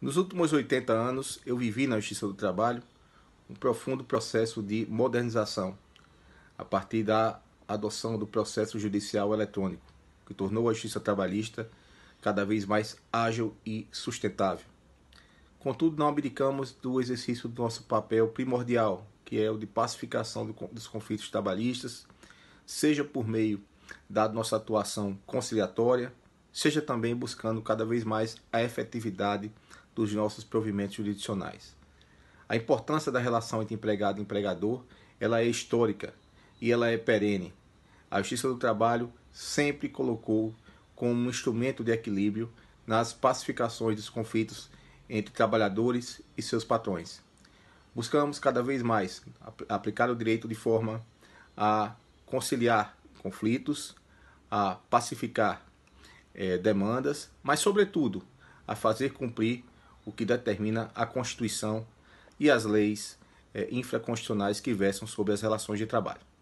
Nos últimos 80 anos, eu vivi na Justiça do Trabalho um profundo processo de modernização, a partir da adoção do processo judicial eletrônico, que tornou a justiça trabalhista cada vez mais ágil e sustentável. Contudo, não abdicamos do exercício do nosso papel primordial, que é o de pacificação dos conflitos trabalhistas, seja por meio da nossa atuação conciliatória, seja também buscando cada vez mais a efetividade dos nossos provimentos jurisdicionais. A importância da relação entre empregado e empregador ela é histórica e ela é perene. A Justiça do Trabalho sempre colocou como um instrumento de equilíbrio nas pacificações dos conflitos entre trabalhadores e seus patrões. Buscamos cada vez mais aplicar o direito de forma a conciliar conflitos, a pacificar é, demandas, mas, sobretudo, a fazer cumprir o que determina a Constituição e as leis é, infraconstitucionais que versam sobre as relações de trabalho.